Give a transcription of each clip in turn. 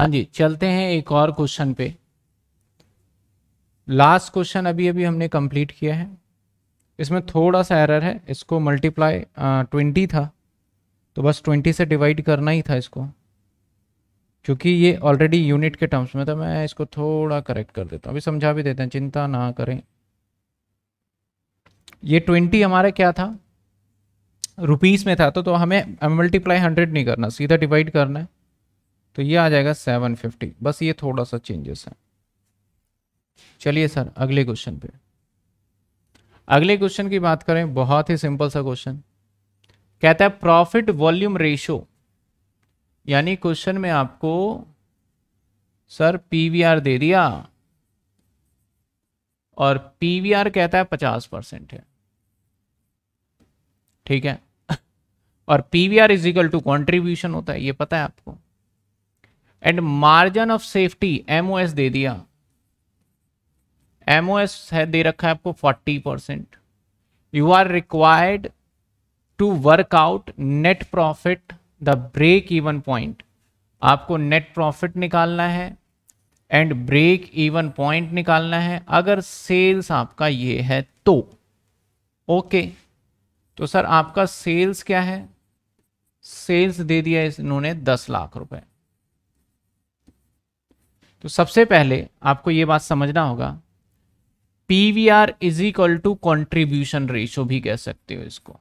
हाँ जी चलते हैं एक और क्वेश्चन पे लास्ट क्वेश्चन अभी अभी हमने कंप्लीट किया है इसमें थोड़ा सा एरर है इसको मल्टीप्लाई ट्वेंटी था तो बस ट्वेंटी से डिवाइड करना ही था इसको क्योंकि ये ऑलरेडी यूनिट के टर्म्स में था मैं इसको थोड़ा करेक्ट कर देता हूँ अभी समझा भी देते हैं चिंता ना करें ये ट्वेंटी हमारा क्या था रुपीज़ में था तो, तो हमें मल्टीप्लाई हंड्रेड नहीं करना सीधा डिवाइड करना है तो ये आ जाएगा सेवन फिफ्टी बस ये थोड़ा सा चेंजेस है चलिए सर अगले क्वेश्चन पे अगले क्वेश्चन की बात करें बहुत ही सिंपल सा क्वेश्चन कहता है प्रॉफिट वॉल्यूम रेशो यानी क्वेश्चन में आपको सर पीवीआर दे दिया और पीवीआर कहता है पचास परसेंट है ठीक है और PVR is equal to contribution होता है ये पता है आपको and margin of safety MOS दे दिया एमओएस है दे रखा है आपको 40 percent you are required to work out net profit the break even point आपको नेट प्रॉफिट निकालना है एंड ब्रेक इवन पॉइंट निकालना है अगर सेल्स आपका ये है तो ओके okay. तो सर आपका सेल्स क्या है सेल्स दे दिया इन्होंने दस लाख रुपए तो सबसे पहले आपको ये बात समझना होगा P V R is equal to contribution ratio भी कह सकते हो इसको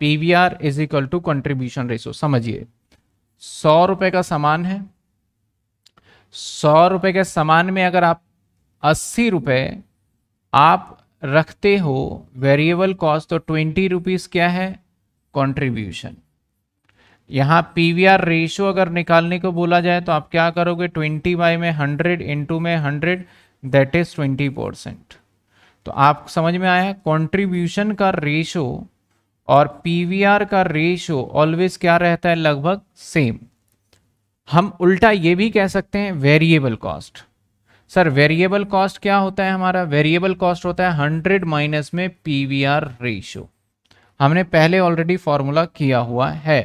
P V R is equal to contribution ratio समझिए सौ रुपए का सामान है सौ रुपए के सामान में अगर आप अस्सी रुपए आप रखते हो वेरिएबल कॉस्ट तो ट्वेंटी रुपीज़ क्या है कॉन्ट्रीब्यूशन यहाँ पी वी आर रेशो अगर निकालने को बोला जाए तो आप क्या करोगे ट्वेंटी बाई में हंड्रेड इंटू में hundred that is twenty percent तो आप समझ में आया कंट्रीब्यूशन का रेशो और पी वी आर का रेशो ऑलवेज क्या रहता है लगभग सेम हम उल्टा ये भी कह सकते हैं variable cost sir variable cost क्या होता है हमारा वेरिएबल कॉस्ट होता है हंड्रेड माइनस में पी वी आर रेशो हमने पहले ऑलरेडी फॉर्मूला किया हुआ है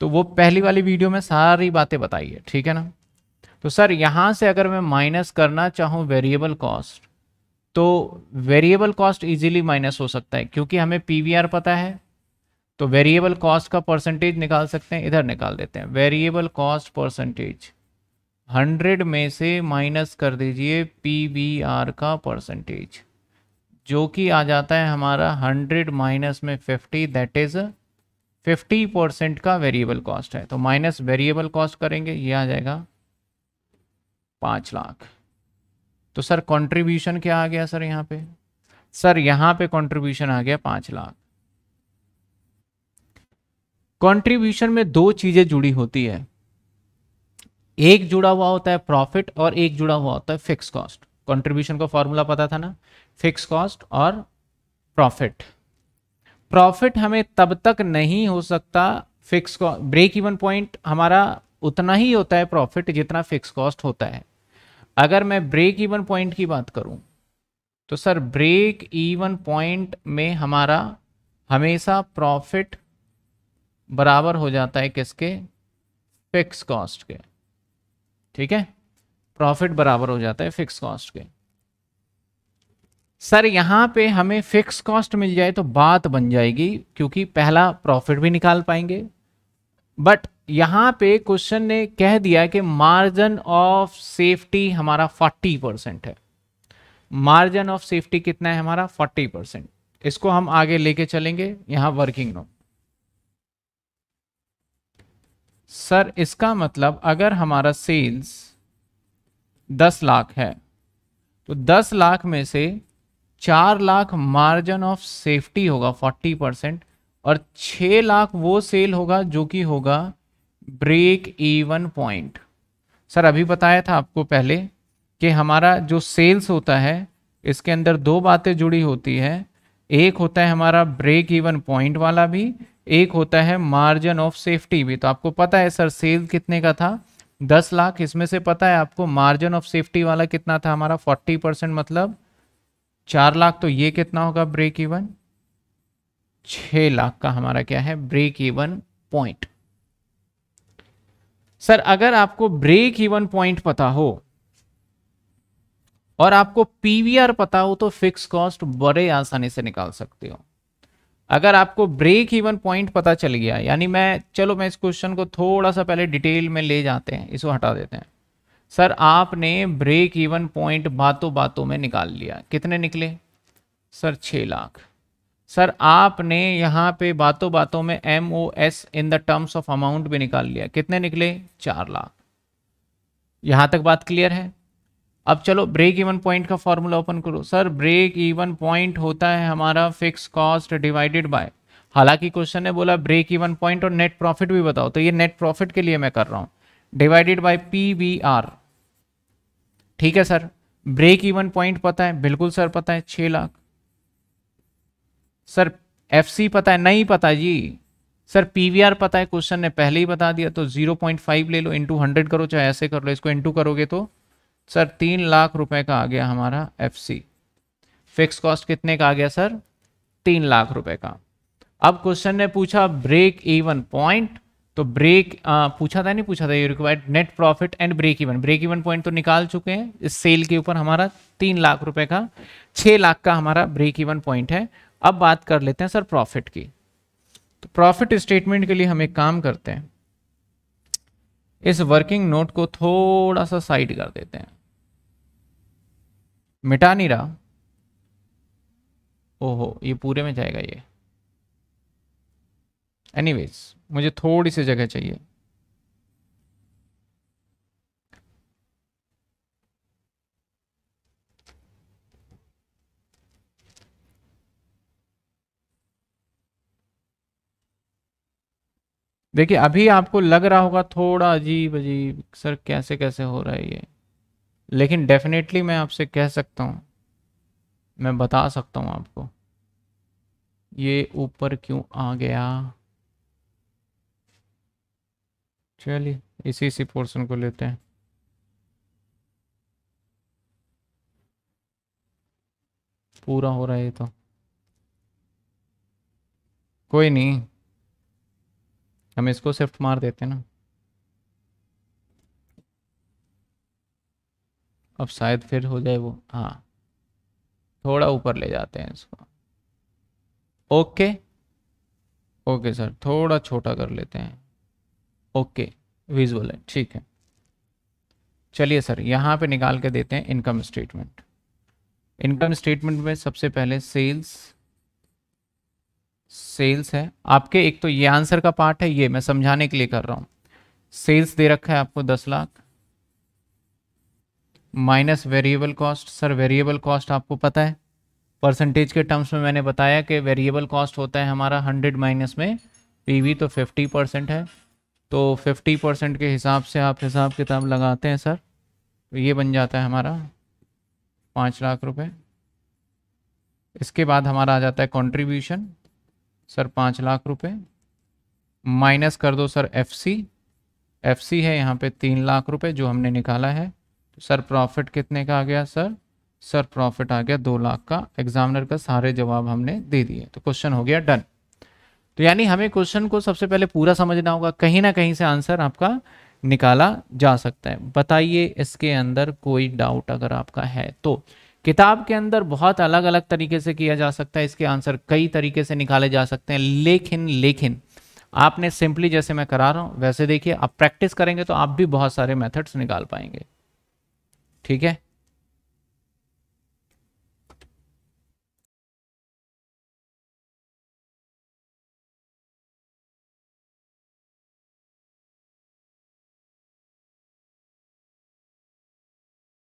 तो वो पहली वाली वीडियो में सारी बातें बताई है ठीक है ना तो सर यहाँ से अगर मैं माइनस करना चाहूँ वेरिएबल कॉस्ट तो वेरिएबल कॉस्ट इजीली माइनस हो सकता है क्योंकि हमें पीवीआर पता है तो वेरिएबल कॉस्ट का परसेंटेज निकाल सकते हैं इधर निकाल देते हैं वेरिएबल कॉस्ट परसेंटेज हंड्रेड में से माइनस कर दीजिए पी का परसेंटेज जो कि आ जाता है हमारा हंड्रेड माइनस में fifty that is fifty percent का वेरिएबल कॉस्ट है तो माइनस वेरिएबल कॉस्ट करेंगे ये आ जाएगा पाँच लाख तो सर कंट्रीब्यूशन क्या आ गया सर यहाँ पे सर यहाँ पे कंट्रीब्यूशन आ गया पाँच लाख कंट्रीब्यूशन में दो चीज़ें जुड़ी होती है एक जुड़ा हुआ होता है प्रॉफिट और एक जुड़ा हुआ होता है फिक्स कॉस्ट कंट्रीब्यूशन का फॉर्मूला पता था ना फिक्स कॉस्ट और प्रॉफिट प्रॉफिट हमें तब तक नहीं हो सकता फिक्स ब्रेक इवन पॉइंट हमारा उतना ही होता है प्रॉफिट जितना फिक्स कॉस्ट होता है अगर मैं ब्रेक इवन पॉइंट की बात करूं तो सर ब्रेक इवन पॉइंट में हमारा हमेशा प्रॉफिट बराबर हो जाता है किसके फिक्स कॉस्ट के ठीक है प्रॉफिट बराबर हो जाता है फिक्स कॉस्ट के सर यहाँ पे हमें फिक्स कॉस्ट मिल जाए तो बात बन जाएगी क्योंकि पहला प्रॉफिट भी निकाल पाएंगे बट यहाँ पे क्वेश्चन ने कह दिया कि मार्जिन ऑफ सेफ्टी हमारा 40 परसेंट है मार्जिन ऑफ सेफ्टी कितना है हमारा 40 परसेंट इसको हम आगे लेके चलेंगे यहाँ वर्किंग नोट सर इसका मतलब अगर हमारा सेल्स 10 लाख है तो 10 लाख में से चार लाख मार्जिन ऑफ सेफ्टी होगा फोर्टी परसेंट और छ लाख वो सेल होगा जो कि होगा ब्रेक इवन पॉइंट सर अभी बताया था आपको पहले कि हमारा जो सेल्स होता है इसके अंदर दो बातें जुड़ी होती है एक होता है हमारा ब्रेक इवन पॉइंट वाला भी एक होता है मार्जिन ऑफ सेफ्टी भी तो आपको पता है सर सेल कितने का था दस लाख इसमें से पता है आपको मार्जिन ऑफ सेफ्टी वाला कितना था हमारा फोर्टी परसेंट मतलब चार लाख तो ये कितना होगा ब्रेक इवन छह लाख का हमारा क्या है ब्रेक इवन पॉइंट सर अगर आपको ब्रेक इवन पॉइंट पता हो और आपको पीवीआर पता हो तो फिक्स कॉस्ट बड़े आसानी से निकाल सकते हो अगर आपको ब्रेक इवन पॉइंट पता चल गया यानी मैं चलो मैं इस क्वेश्चन को थोड़ा सा पहले डिटेल में ले जाते हैं इसको हटा देते हैं सर आपने ब्रेक इवन पॉइंट बातों बातों में निकाल लिया कितने निकले सर छः लाख सर आपने यहाँ पे बातों बातों में M O S in the terms of amount भी निकाल लिया कितने निकले चार लाख यहाँ तक बात क्लियर है अब चलो ब्रेक इवन पॉइंट का फॉर्मूला ओपन करो सर ब्रेक इवन पॉइंट होता है हमारा फिक्स कॉस्ट डिवाइडेड बाय हालांकि क्वेश्चन ने बोला ब्रेक इवन पॉइंट और नेट प्रॉफिट भी बताओ तो ये नेट प्रॉफिट के लिए मैं कर रहा हूँ divided by P V R ठीक है सर ब्रेक इवन पॉइंट पता है बिल्कुल सर पता है छह लाख सर एफसी पता है नहीं पता जी सर पीवीआर पता है क्वेश्चन ने पहले ही बता दिया तो जीरो पॉइंट फाइव ले लो इंटू हंड्रेड करो चाहे ऐसे कर लो इसको इंटू करोगे तो सर तीन लाख रुपए का आ गया हमारा एफसी फिक्स कॉस्ट कितने का आ गया सर तीन लाख रुपए का अब क्वेश्चन ने पूछा ब्रेक इवन पॉइंट तो ब्रेक आ, पूछा था नहीं पूछा था you required net profit and break even break even point तो निकाल चुके हैं इस सेल के ऊपर हमारा तीन लाख रुपए का छह लाख का हमारा ब्रेक इवन पॉइंट है अब बात कर लेते हैं सर प्रॉफिट की तो प्रॉफिट स्टेटमेंट के लिए हम एक काम करते हैं इस वर्किंग नोट को थोड़ा सा साइड कर देते हैं मिटा नहीं रहा ओहो ये पूरे में जाएगा ये एनीवेज मुझे थोड़ी सी जगह चाहिए देखिए अभी आपको लग रहा होगा थोड़ा अजीब अजीब सर कैसे कैसे हो रहा है ये लेकिन डेफिनेटली मैं आपसे कह सकता हूँ मैं बता सकता हूँ आपको ये ऊपर क्यों आ गया चलिए इसी इसी पोर्शन को लेते हैं पूरा हो रहा है ये तो कोई नहीं हम इसको सिर्फ मार देते हैं ना अब शायद फिर हो जाए वो हाँ थोड़ा ऊपर ले जाते हैं इसको ओके ओके सर थोड़ा छोटा कर लेते हैं ओके विजुअल है ठीक है चलिए सर यहाँ पे निकाल के देते हैं इनकम स्टेटमेंट इनकम स्टेटमेंट में सबसे पहले सेल्स सेल्स है आपके एक तो ये आंसर का पार्ट है ये मैं समझाने के लिए कर रहा हूँ सेल्स दे रखा है आपको दस lakh minus variable cost sir variable cost आपको पता है परसेंटेज के टर्म्स में मैंने बताया कि वेरिएबल कॉस्ट होता है हमारा हंड्रेड माइनस में पीवी तो फिफ्टी परसेंट है तो 50 परसेंट के हिसाब से आप हिसाब किताब लगाते हैं सर तो ये बन जाता है हमारा पाँच लाख रुपए इसके बाद हमारा आ जाता है कंट्रीब्यूशन सर पाँच लाख रुपए माइनस कर दो सर एफसी एफसी है यहाँ पे तीन लाख रुपए जो हमने निकाला है तो सर प्रॉफिट कितने का आ गया सर सर प्रॉफिट आ गया दो लाख का एग्जामिनर का सारे जवाब हमने दे दिए तो क्वेश्चन हो गया डन तो यानी हमें क्वेश्चन को सबसे पहले पूरा समझना होगा कहीं ना कहीं से आंसर आपका निकाला जा सकता है बताइए इसके अंदर कोई डाउट अगर आपका है तो किताब के अंदर बहुत अलग अलग तरीके से किया जा सकता है इसके आंसर कई तरीके से निकाले जा सकते हैं लेकिन लेकिन आपने सिंपली जैसे मैं करा रहा हूं वैसे देखिए आप प्रैक्टिस करेंगे तो आप भी बहुत सारे मेथड्स निकाल पाएंगे ठीक है